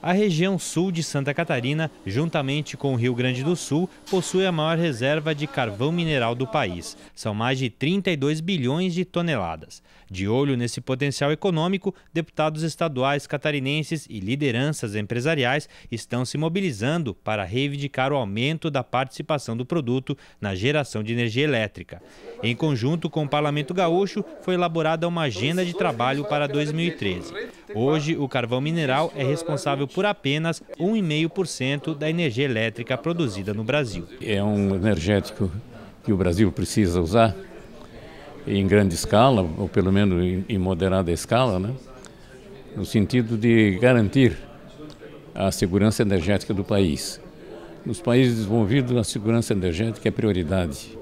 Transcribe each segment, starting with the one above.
A região sul de Santa Catarina, juntamente com o Rio Grande do Sul, possui a maior reserva de carvão mineral do país. São mais de 32 bilhões de toneladas. De olho nesse potencial econômico, deputados estaduais catarinenses e lideranças empresariais estão se mobilizando para reivindicar o aumento da participação do produto na geração de energia elétrica. Em conjunto com o Parlamento Gaúcho, foi elaborada uma agenda de trabalho para 2013. Hoje, o carvão mineral é responsável por apenas 1,5% da energia elétrica produzida no Brasil. É um energético que o Brasil precisa usar em grande escala, ou pelo menos em moderada escala, né? no sentido de garantir a segurança energética do país. Nos países desenvolvidos, a segurança energética é prioridade.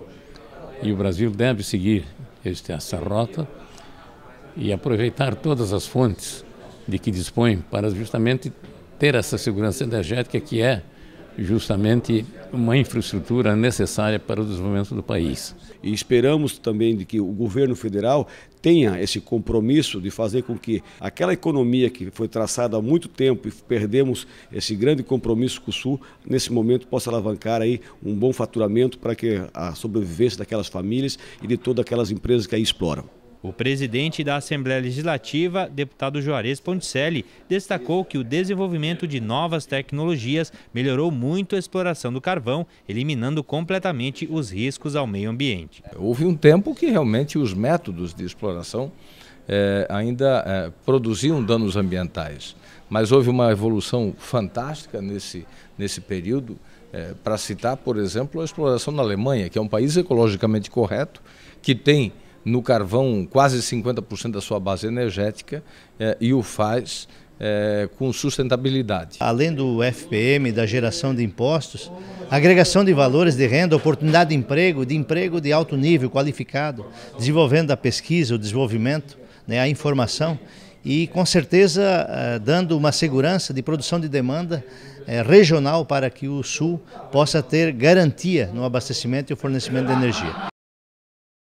E o Brasil deve seguir este, essa rota e aproveitar todas as fontes de que dispõe para justamente ter essa segurança energética que é justamente uma infraestrutura necessária para o desenvolvimento do país. E esperamos também de que o governo federal tenha esse compromisso de fazer com que aquela economia que foi traçada há muito tempo e perdemos esse grande compromisso com o Sul, nesse momento possa alavancar aí um bom faturamento para que a sobrevivência daquelas famílias e de todas aquelas empresas que aí exploram. O presidente da Assembleia Legislativa, deputado Juarez Ponticelli, destacou que o desenvolvimento de novas tecnologias melhorou muito a exploração do carvão, eliminando completamente os riscos ao meio ambiente. Houve um tempo que realmente os métodos de exploração eh, ainda eh, produziam danos ambientais, mas houve uma evolução fantástica nesse, nesse período. Eh, para citar, por exemplo, a exploração na Alemanha, que é um país ecologicamente correto, que tem no carvão quase 50% da sua base energética eh, e o faz eh, com sustentabilidade. Além do FPM, da geração de impostos, agregação de valores de renda, oportunidade de emprego, de emprego de alto nível, qualificado, desenvolvendo a pesquisa, o desenvolvimento, né, a informação e com certeza eh, dando uma segurança de produção de demanda regional para que o Sul possa ter garantia no abastecimento e o fornecimento de energia.